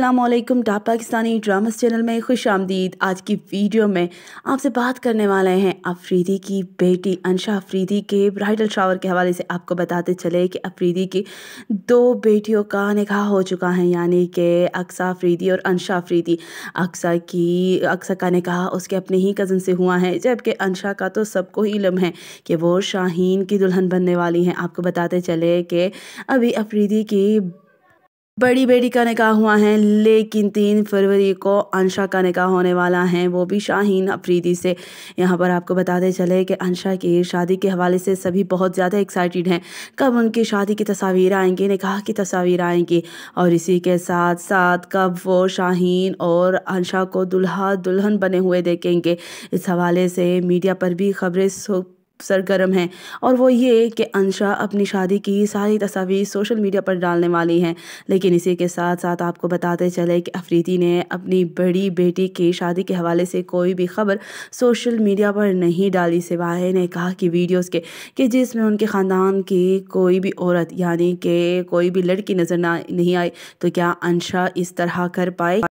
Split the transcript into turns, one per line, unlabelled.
अल्लाम डा Pakistani dramas channel में खुश आमदीद आज की वीडियो में आपसे बात करने वाले हैं अफरीदी की बेटी अनशा अफरीदी के ब्राइडल शावर के हवाले से आपको बताते चले कि अफरीदी की दो बेटियों का निकाह हो चुका है यानी कि अक्सा अफरीदी और अनशा अफरीदी अक्सा की अक्सा का निकाह उसके अपने ही कज़न से हुआ है जबकि अनशा का तो सबको इलम है कि वो शाहीन की दुल्हन बनने वाली हैं आपको बताते चले कि अभी अफरीदी की बड़ी बेटी का निकाह हुआ है लेकिन तीन फरवरी को अंशा का निकाह होने वाला है वो भी शाहीन अफरीदी से यहाँ पर आपको बताते चले कि अंशा की शादी के हवाले से सभी बहुत ज़्यादा एक्साइटेड हैं कब उनकी शादी की तस्वीर आएंगी निकाह की तस्वीर आएंगी और इसी के साथ साथ कब वो शाहीन और अंशा को दुल्हा दुल्हन बने हुए देखेंगे इस हवाले से मीडिया पर भी खबरें सरगर्म हैं और वो ये कि अनशा अपनी शादी की सारी तस्वीर सोशल मीडिया पर डालने वाली हैं लेकिन इसी के साथ साथ आपको बताते चले कि अफरीदी ने अपनी बड़ी बेटी की शादी के हवाले से कोई भी खबर सोशल मीडिया पर नहीं डाली सिवाय ने कहा कि वीडियोस के कि जिसमें उनके ख़ानदान की कोई भी औरत यानी कि कोई भी लड़की नज़र ना नहीं आई तो क्या अनशा इस तरह कर पाए